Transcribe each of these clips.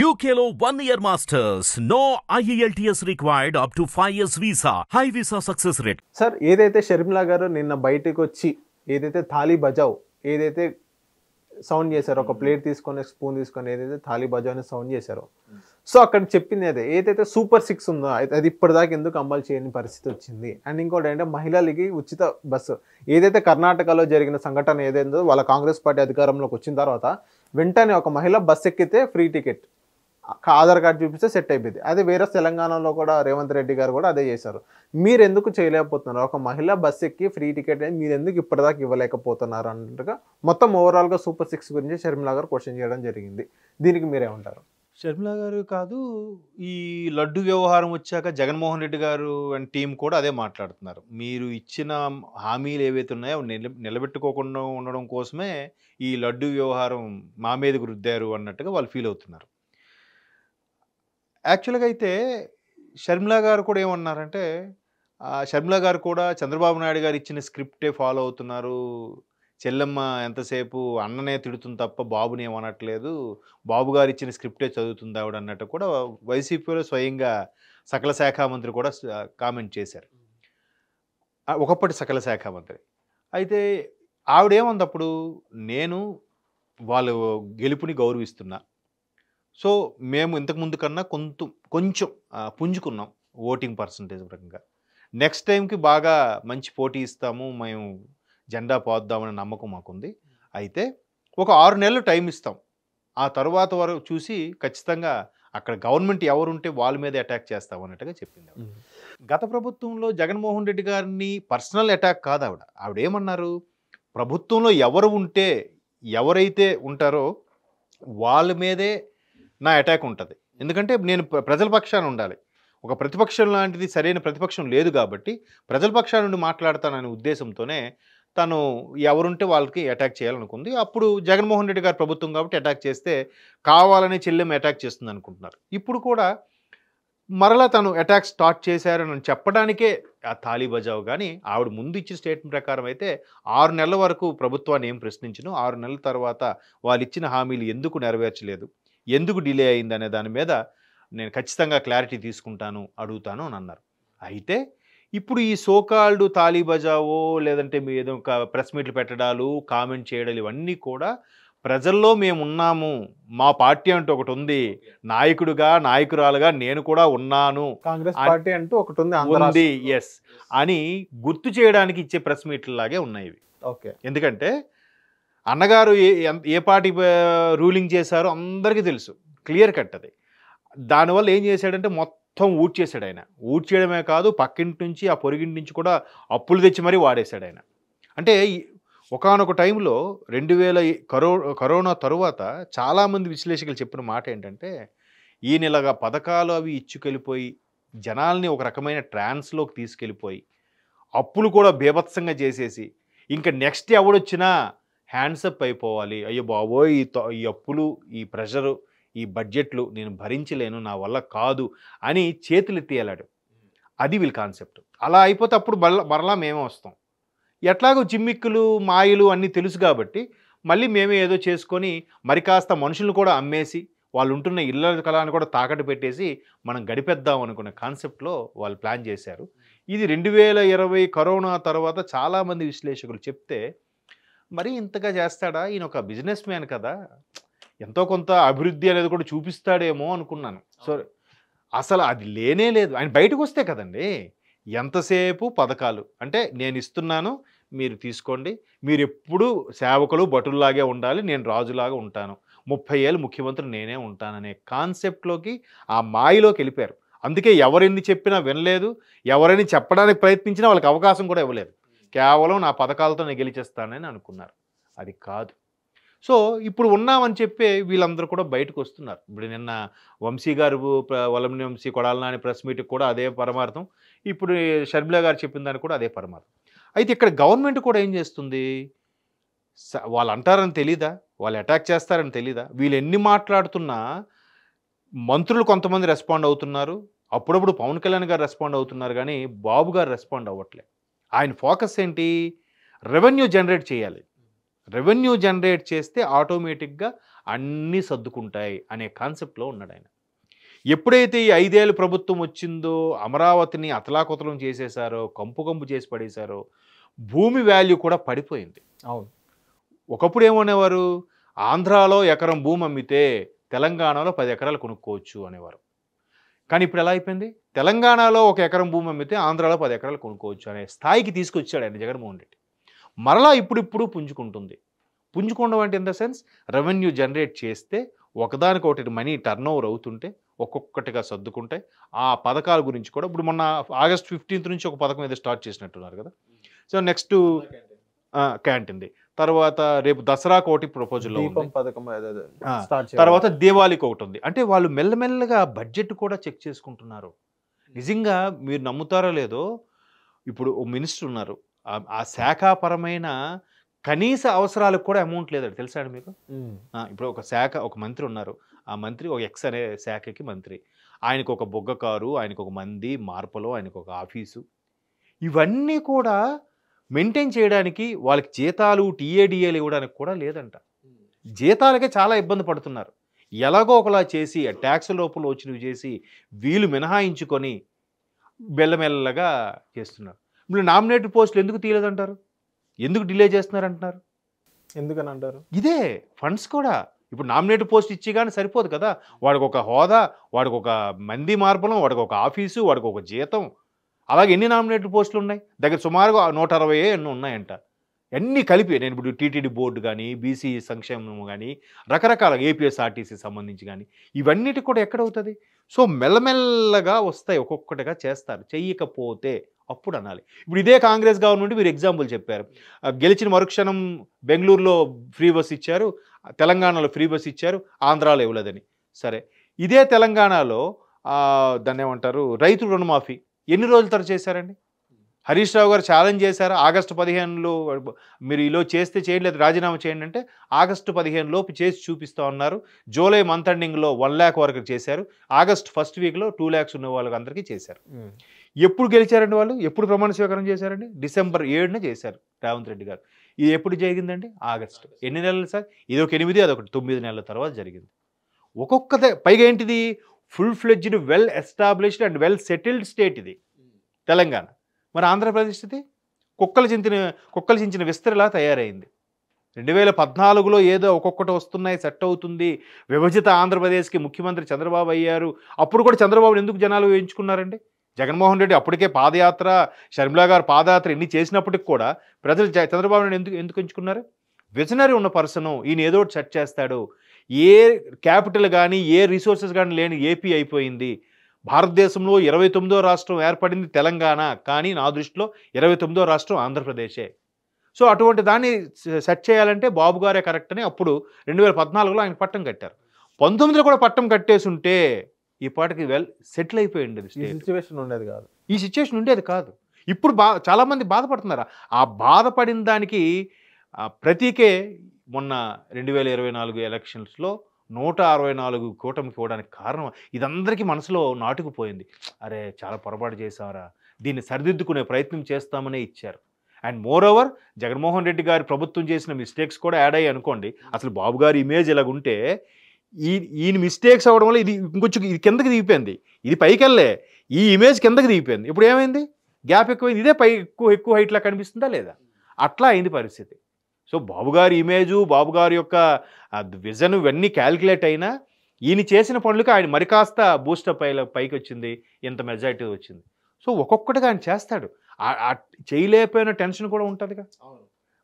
యూకేలో one year masters no IELTS required up to five years visa high visa success rate sir ఏదైతే షర్మిలా గారు నిన్న బయటకు వచ్చి ఏదైతే థాలీ బజావ్ ఏదైతే సౌండ్ చేశారో ఒక ప్లేట్ తీసుకొని స్పూన్ తీసుకొని ఏదైతే థాలీ బజావ్ అని సౌండ్ చేశారో సో అక్కడ చెప్పింది అదే ఏదైతే సూపర్ సిక్స్ ఉందో అది ఇప్పటిదాకా ఎందుకు అమలు చేయని పరిస్థితి వచ్చింది అండ్ ఇంకోటి అంటే మహిళలకి ఉచిత బస్సు ఏదైతే కర్ణాటకలో జరిగిన సంఘటన ఏదైందో వాళ్ళ కాంగ్రెస్ పార్టీ అధికారంలోకి వచ్చిన తర్వాత వెంటనే ఒక మహిళ బస్ ఎక్కితే ఫ్రీ టికెట్ ఆధార్ కార్డు చూపిస్తే సెట్ అయిపోయింది అదే వేరే తెలంగాణలో కూడా రేవంత్ రెడ్డి గారు కూడా అదే చేశారు మీరు ఎందుకు చేయలేకపోతున్నారు ఒక మహిళ బస్ ఎక్కి ఫ్రీ టికెట్ అనేది మీరు ఎందుకు ఇప్పటిదాకా ఇవ్వలేకపోతున్నారు అన్నట్టుగా మొత్తం ఓవరాల్గా సూపర్ సిక్స్ గురించి షర్మిలా గారు క్వశ్చన్ చేయడం జరిగింది దీనికి మీరేమంటారు షర్మిలా గారు కాదు ఈ లడ్డు వ్యవహారం వచ్చాక జగన్మోహన్ రెడ్డి గారు అండ్ టీం కూడా అదే మాట్లాడుతున్నారు మీరు ఇచ్చిన హామీలు ఏవైతే ఉన్నాయో నిలబెట్టుకోకుండా ఉండడం కోసమే ఈ లడ్డు వ్యవహారం మా మీదకు రుద్దారు అన్నట్టుగా వాళ్ళు ఫీల్ అవుతున్నారు యాక్చువల్గా అయితే షర్మిలా గారు కూడా ఏమన్నారంటే షర్మిలా గారు కూడా చంద్రబాబు నాయుడు గారు ఇచ్చిన స్క్రిప్టే ఫాలో అవుతున్నారు చెల్లెమ్మ ఎంతసేపు అన్ననే తిడుతుంది తప్ప బాబుని ఏమనట్లేదు బాబుగారు ఇచ్చిన స్క్రిప్టే చదువుతుంది ఆవిడ అన్నట్టు కూడా వైసీపీలో స్వయంగా సకల శాఖ మంత్రి కూడా కామెంట్ చేశారు ఒకప్పటి సకల శాఖ మంత్రి అయితే ఆవిడేమంది అప్పుడు నేను వాళ్ళు గెలుపుని గౌరవిస్తున్నా సో మేము ఇంతకుముందు కన్నా కొంత కొంచెం పుంజుకున్నాం ఓటింగ్ పర్సంటేజ్ రకంగా నెక్స్ట్ టైంకి బాగా మంచి పోటీ ఇస్తాము మేము జెండా పోద్దామనే నమ్మకం మాకుంది అయితే ఒక ఆరు నెలలు టైం ఇస్తాం ఆ తర్వాత వరకు చూసి ఖచ్చితంగా అక్కడ గవర్నమెంట్ ఎవరుంటే వాళ్ళ మీద అటాక్ చేస్తాం అన్నట్టుగా చెప్పింది గత ప్రభుత్వంలో జగన్మోహన్ రెడ్డి గారిని పర్సనల్ అటాక్ కాదు ఆవిడ ఆవిడ ఏమన్నారు ప్రభుత్వంలో ఎవరు ఉంటే ఎవరైతే ఉంటారో వాళ్ళ మీదే నా అటాక్ ఉంటుంది ఎందుకంటే నేను ప్రజల పక్షాన్ని ఉండాలి ఒక ప్రతిపక్షం లాంటిది సరైన ప్రతిపక్షం లేదు కాబట్టి ప్రజల పక్షాన్ని నుండి మాట్లాడతాననే ఉద్దేశంతోనే తను ఎవరుంటే వాళ్ళకి అటాక్ చేయాలనుకుంది అప్పుడు జగన్మోహన్ రెడ్డి గారు ప్రభుత్వం కాబట్టి అటాక్ చేస్తే కావాలని చెల్లెమ్మ అటాక్ చేస్తుంది అనుకుంటున్నారు ఇప్పుడు కూడా మరలా తను అటాక్ స్టార్ట్ చేశారని చెప్పడానికే ఆ తాళీ బజావు కానీ ఆవిడ ముందు ఇచ్చిన స్టేట్మెంట్ ప్రకారం అయితే ఆరు నెలల వరకు ప్రభుత్వాన్ని ఏం ప్రశ్నించను ఆరు నెలల తర్వాత వాళ్ళు ఇచ్చిన హామీలు ఎందుకు నెరవేర్చలేదు ఎందుకు డిలే అయిందనే దాని మీద నేను ఖచ్చితంగా క్లారిటీ తీసుకుంటాను అడుగుతాను అని అన్నారు అయితే ఇప్పుడు ఈ సోకాల్డు తాలీ బజావో లేదంటే మీ ఏదో ప్రెస్ మీట్లు పెట్టడాలు కామెంట్ చేయడాలు ఇవన్నీ కూడా ప్రజల్లో మేము ఉన్నాము మా పార్టీ అంటూ ఒకటి ఉంది నాయకుడుగా నాయకురాలుగా నేను కూడా ఉన్నాను కాంగ్రెస్ పార్టీ అంటూ ఒకటి ఉంది ఉంది ఎస్ అని గుర్తు చేయడానికి ఇచ్చే ప్రెస్ మీట్లలాగే ఉన్నాయి ఇవి ఓకే ఎందుకంటే అన్నగారు ఏ ఏ పార్టీ రూలింగ్ చేశారో అందరికీ తెలుసు క్లియర్ కట్ అది దానివల్ల ఏం చేశాడంటే మొత్తం మొత్తం చేశాడు ఆయన ఊడ్చేయడమే కాదు పక్కింటి నుంచి ఆ పొరిగింటి నుంచి కూడా అప్పులు తెచ్చి మరీ వాడేశాడు ఆయన అంటే ఒకనొక టైంలో రెండు వేల కరో కరోనా తరువాత చాలామంది విశ్లేషకులు చెప్పిన మాట ఏంటంటే ఈయన ఇలాగా పథకాలు అవి ఇచ్చుకెళ్ళిపోయి జనాల్ని ఒక రకమైన ట్రాన్స్లోకి తీసుకెళ్ళిపోయి అప్పులు కూడా బీభత్సంగా చేసేసి ఇంకా నెక్స్ట్ ఎవడొచ్చినా హ్యాండ్సప్ అయిపోవాలి అయ్యో బాబోయ్ ఈ అప్పులు ఈ ప్రెషరు ఈ బడ్జెట్లు నేను భరించలేను నా వల్ల కాదు అని చేతులు ఎత్తియలాడు అది వీళ్ళ కాన్సెప్ట్ అలా అయిపోతే అప్పుడు మరలా మేమే వస్తాం ఎట్లాగో జిమ్మిక్కులు మాయలు అన్నీ తెలుసు కాబట్టి మళ్ళీ మేమే ఏదో చేసుకొని మరి కాస్త మనుషులను కూడా అమ్మేసి వాళ్ళు ఉంటున్న ఇళ్ళ కళాన్ని కూడా తాకట్టు పెట్టేసి మనం గడిపేద్దాం అనుకున్న కాన్సెప్ట్లో వాళ్ళు ప్లాన్ చేశారు ఇది రెండు వేల ఇరవై కరోనా తర్వాత చాలామంది విశ్లేషకులు చెప్తే మరి ఇంతగా చేస్తాడా ఈయన ఒక బిజినెస్ మ్యాన్ కదా ఎంతో కొంత అభివృద్ధి అనేది కూడా చూపిస్తాడేమో అనుకున్నాను సో అసలు అది లేనే లేదు ఆయన బయటకు వస్తే కదండి ఎంతసేపు పథకాలు అంటే నేను ఇస్తున్నాను మీరు తీసుకోండి మీరు ఎప్పుడు సేవకులు భటుల్లాగే ఉండాలి నేను రాజులాగా ఉంటాను ముప్పై ఏళ్ళు ముఖ్యమంత్రి నేనే ఉంటాననే కాన్సెప్ట్లోకి ఆ మాయలోకి వెళ్ళిపోయారు అందుకే ఎవరెన్ని చెప్పినా వినలేదు ఎవరని చెప్పడానికి ప్రయత్నించినా వాళ్ళకి అవకాశం కూడా ఇవ్వలేదు కేవలం నా పథకాలతో నేను గెలిచేస్తానని అనుకున్నారు అది కాదు సో ఇప్పుడు ఉన్నామని చెప్పే వీళ్ళందరూ కూడా బయటకు వస్తున్నారు ఇప్పుడు నిన్న వంశీ గారు వలమిని వంశీ కొడాలనాని ప్రెస్ మీట్కి కూడా అదే పరమార్థం ఇప్పుడు షర్మిల గారు చెప్పిన దానికి కూడా అదే పరమార్థం అయితే ఇక్కడ గవర్నమెంట్ కూడా ఏం చేస్తుంది వాళ్ళు అంటారని తెలీదా వాళ్ళు అటాక్ చేస్తారని తెలీదా వీళ్ళు ఎన్ని మాట్లాడుతున్నా మంత్రులు కొంతమంది రెస్పాండ్ అవుతున్నారు అప్పుడప్పుడు పవన్ కళ్యాణ్ గారు రెస్పాండ్ అవుతున్నారు కానీ బాబు గారు రెస్పాండ్ అవ్వట్లే ఆయన ఫోకస్ ఏంటి రెవెన్యూ జనరేట్ చేయాలి రెవెన్యూ జనరేట్ చేస్తే ఆటోమేటిక్గా అన్నీ సర్దుకుంటాయి అనే కాన్సెప్ట్లో ఉన్నాడు ఆయన ఎప్పుడైతే ఈ ఐదేళ్ళు ప్రభుత్వం వచ్చిందో అమరావతిని అతలాకుతలం చేసేసారో కంపు కంపు చేసి పడేశారో భూమి వాల్యూ కూడా పడిపోయింది అవును ఒకప్పుడు ఏమనేవారు ఆంధ్రాలో ఎకరం భూమి అమ్మితే తెలంగాణలో పది ఎకరాలు కొనుక్కోవచ్చు అనేవారు కానీ ఇప్పుడు ఎలా అయిపోయింది తెలంగాణలో ఒక ఎకరం భూమి అమ్మితే ఆంధ్రాలో పది ఎకరాలు కొనుక్కోవచ్చు అనే స్థాయికి తీసుకొచ్చాడు ఆయన జగన్మోహన్ రెడ్డి మరలా ఇప్పుడిప్పుడు పుంజుకుంటుంది పుంజుకోవడం అంటే in the sense revenue generate చేస్తే ఒకదానికొకటి మనీ టర్న్ ఓవర్ అవుతుంటే ఒక్కొక్కటిగా సర్దుకుంటే ఆ పథకాల గురించి కూడా ఇప్పుడు మొన్న ఆగస్ట్ ఫిఫ్టీన్త్ నుంచి ఒక పథకం ఏదో స్టార్ట్ చేసినట్టున్నారు కదా సో నెక్స్ట్ క్యాంటీన్ది తర్వాత రేపు దసరా కోటి ప్రపోజల్ తర్వాత దీవాళికి ఒకటి ఉంది అంటే వాళ్ళు మెల్లమెల్లగా బడ్జెట్ కూడా చెక్ చేసుకుంటున్నారు నిజంగా మీరు నమ్ముతారో లేదో ఇప్పుడు ఓ మినిస్టర్ ఉన్నారు ఆ శాఖాపరమైన కనీస అవసరాలకు కూడా అమౌంట్ లేదండి తెలుసా అండి మీకు ఇప్పుడు ఒక శాఖ ఒక మంత్రి ఉన్నారు ఆ మంత్రి ఒక ఎక్స్ అనే శాఖకి మంత్రి ఆయనకు ఒక బొగ్గ కారు ఆయనకు ఒక మంది మార్పులు ఆయనకు ఒక ఆఫీసు ఇవన్నీ కూడా మెయింటైన్ చేయడానికి వాళ్ళకి జీతాలు టీఏడిఏలు ఇవ్వడానికి కూడా లేదంట జీతాలకే చాలా ఇబ్బంది పడుతున్నారు ఎలాగో ఒకలా చేసి ట్యాక్స్ లోపల వచ్చినవి చేసి వీలు మినహాయించుకొని బెల్లమెల్లగా చేస్తున్నారు ఇప్పుడు నామినేటెడ్ పోస్టులు ఎందుకు తీయలేదంటారు ఎందుకు డిలే చేస్తున్నారు అంటున్నారు ఎందుకని అంటారు ఇదే ఫండ్స్ కూడా ఇప్పుడు నామినేటెడ్ పోస్ట్ ఇచ్చి కానీ సరిపోదు కదా వాడికి ఒక హోదా వాడికి ఒక మంది మార్పులం వాడికి ఒక ఆఫీసు వాడికి ఒక జీతం అలాగే ఎన్ని నామినేటెడ్ పోస్టులు ఉన్నాయి దగ్గర సుమారుగా నూట అరవై ఎన్నో ఉన్నాయంట అన్నీ కలిపి నేను ఇప్పుడు టీటీడీ బోర్డు కానీ బీసీ సంక్షేమం కానీ రకరకాల ఏపీఎస్ఆర్టీసీ సంబంధించి కానీ ఇవన్నిటి కూడా ఎక్కడవుతుంది సో మెల్లమెల్లగా వస్తాయి ఒక్కొక్కటిగా చేస్తారు చెయ్యకపోతే అప్పుడు అనాలి ఇప్పుడు ఇదే కాంగ్రెస్ గవర్నమెంట్ మీరు ఎగ్జాంపుల్ చెప్పారు గెలిచిన మరుక్షణం బెంగళూరులో ఫ్రీ బస్ ఇచ్చారు తెలంగాణలో ఫ్రీ బస్ ఇచ్చారు ఆంధ్రాలో ఇవ్వలేదని సరే ఇదే తెలంగాణలో దాన్ని ఏమంటారు రైతు రుణమాఫీ ఎన్ని రోజుల తర చేశారండి హరీష్ రావు గారు ఛాలెంజ్ చేశారు ఆగస్టు పదిహేనులో మీరు ఇలా చేస్తే చేయలేదు రాజీనామా చేయండి అంటే ఆగస్టు పదిహేను లోపు చేసి చూపిస్తూ ఉన్నారు జూలై మంత్ ఎండింగ్లో వన్ ల్యాక్ వరకు చేశారు ఆగస్ట్ ఫస్ట్ వీక్లో టూ ల్యాక్స్ ఉన్న వాళ్ళకి అందరికీ చేశారు ఎప్పుడు గెలిచారండి వాళ్ళు ఎప్పుడు ప్రమాణ స్వీకారం చేశారండి డిసెంబర్ ఏడున చేశారు రేవంత్ రెడ్డి గారు ఇది ఎప్పుడు జరిగిందండి ఆగస్టు ఎన్ని నెలలు సార్ ఇది ఒక ఎనిమిది అదొకటి తొమ్మిది నెలల తర్వాత జరిగింది ఒక్కొక్క పైగా ఏంటిది full fledged well established and well settled state ఇది తెలంగాణ మరి ఆంధ్రప్రదేశ్ ఇది కుక్కలు చించిన కుక్కలు చించిన విస్తరిలా తయారైంది రెండు వేల పద్నాలుగులో ఏదో ఒక్కొక్కటి వస్తున్నాయి సెట్ అవుతుంది విభజిత ఆంధ్రప్రదేశ్కి ముఖ్యమంత్రి చంద్రబాబు అయ్యారు అప్పుడు కూడా చంద్రబాబుని ఎందుకు జనాలు వేయించుకున్నారండి జగన్మోహన్ రెడ్డి అప్పటికే పాదయాత్ర షర్మిలా గారు పాదయాత్ర ఎన్ని చేసినప్పటికి కూడా ప్రజలు చంద్రబాబు నాయుడు ఎందుకు ఎందుకు ఎంచుకున్నారు విజనరీ ఉన్న పర్సను ఈయన ఏదో ఒకటి సెట్ చేస్తాడు ఏ క్యాపిటల్ కానీ ఏ రిసోర్సెస్ కానీ లేని ఏపీ అయిపోయింది భారతదేశంలో ఇరవై తొమ్మిదో రాష్ట్రం ఏర్పడింది తెలంగాణ కానీ నా దృష్టిలో ఇరవై తొమ్మిదో రాష్ట్రం ఆంధ్రప్రదేశే సో అటువంటి దాన్ని సెట్ చేయాలంటే బాబు గారే కరెక్ట్ అని అప్పుడు రెండు వేల పద్నాలుగులో ఆయన పట్టం కట్టారు పంతొమ్మిదిలో కూడా పట్టం కట్టేసి ఉంటే ఈ పాటకి వెల్ సెటిల్ అయిపోయింది సిచ్యువేషన్ ఉండేది కాదు ఈ సిచ్యువేషన్ ఉండేది కాదు ఇప్పుడు బా చాలామంది బాధపడుతున్నారు ఆ బాధపడిన దానికి ప్రతీకే మొన్న రెండు వేల ఇరవై నాలుగు ఎలక్షన్స్లో నూట అరవై నాలుగు కూటమికి ఇవ్వడానికి కారణం ఇదందరికీ మనసులో నాటుకుపోయింది అరే చాలా పొరపాటు చేశారా దీన్ని సరిదిద్దుకునే ప్రయత్నం చేస్తామనే ఇచ్చారు and more over Jaganmohan Reddy గారి ప్రభుత్వం చేసిన మిస్టేక్స్ కూడా యాడ్ అయ్యాయి అనుకోండి అసలు బాబు గారి ఇమేజ్ ఇలాగుంటే ఈ ఈయన మిస్టేక్స్ అవ్వడం వల్ల ఇది ఇంకొంచెం ఇది కిందకి దిగిపోయింది ఇది పైకి వెళ్ళే ఈ ఇమేజ్ కిందకి దిగిపోయింది ఇప్పుడు ఏమైంది గ్యాప్ ఎక్కువైంది ఇదే పై ఎక్కువ ఎక్కువ హైట్లా కనిపిస్తుందా లేదా అట్లా అయింది పరిస్థితి సో బాబుగారి ఇమేజు బాబుగారి యొక్క విజన్ ఇవన్నీ క్యాల్కులేట్ అయినా ఈయన చేసిన పనులకి ఆయన మరి కాస్త బూస్టప్ పై పైకి వచ్చింది ఇంత మెజారిటీ వచ్చింది సో ఒక్కొక్కటిగా ఆయన చేస్తాడు చేయలేకపోయిన టెన్షన్ కూడా ఉంటుందిగా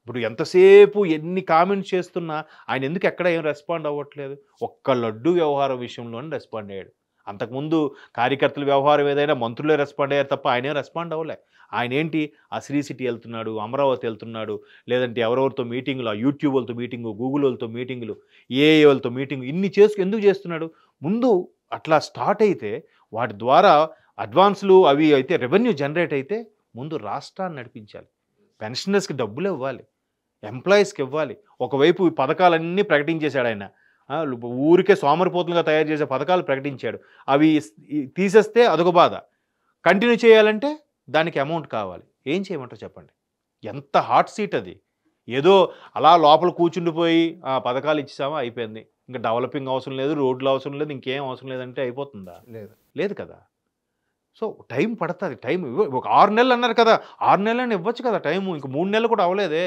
ఇప్పుడు ఎంతసేపు ఎన్ని కామెంట్స్ చేస్తున్నా ఆయన ఎందుకు ఎక్కడ ఏం రెస్పాండ్ అవ్వట్లేదు ఒక్క లడ్డు వ్యవహారం విషయంలోనే రెస్పాండ్ అయ్యాడు అంతకుముందు కార్యకర్తల వ్యవహారం ఏదైనా మంత్రులే రెస్పాండ్ అయ్యారు తప్ప ఆయనే రెస్పాండ్ అవ్వలే ఆయన ఏంటి ఆ శ్రీ సిటీ వెళ్తున్నాడు అమరావతి వెళ్తున్నాడు లేదంటే ఎవరెవరితో మీటింగులు ఆ యూట్యూబ్ వాళ్ళతో మీటింగు గూగుల్ వాళ్ళతో మీటింగులు ఏఏ వాళ్ళతో మీటింగు ఇన్ని చేసు ఎందుకు చేస్తున్నాడు ముందు అట్లా స్టార్ట్ అయితే వాటి ద్వారా అడ్వాన్స్లు అవి అయితే రెవెన్యూ జనరేట్ అయితే ముందు రాష్ట్రాన్ని నడిపించాలి పెన్షనర్స్కి డబ్బులు ఇవ్వాలి ఎంప్లాయీస్కి ఇవ్వాలి ఒకవైపు పథకాలన్నీ ప్రకటించేశాడు ఆయన ఊరికే సోమరిపోతులుగా తయారు చేసే పథకాలు ప్రకటించాడు అవి తీసేస్తే అదొక బాధ కంటిన్యూ చేయాలంటే దానికి అమౌంట్ కావాలి ఏం చేయమంటారు చెప్పండి ఎంత హాట్ సీట్ అది ఏదో అలా లోపల కూర్చుండిపోయి ఆ పథకాలు ఇచ్చేసామా అయిపోయింది ఇంకా డెవలపింగ్ అవసరం లేదు రోడ్లు అవసరం లేదు ఇంకేం అవసరం లేదంటే అయిపోతుందా లేదు లేదు కదా సో టైం పడుతుంది టైం ఒక ఆరు నెలలు అన్నారు కదా ఆరు అని ఇవ్వచ్చు కదా టైము ఇంక మూడు నెలలు కూడా అవ్వలేదే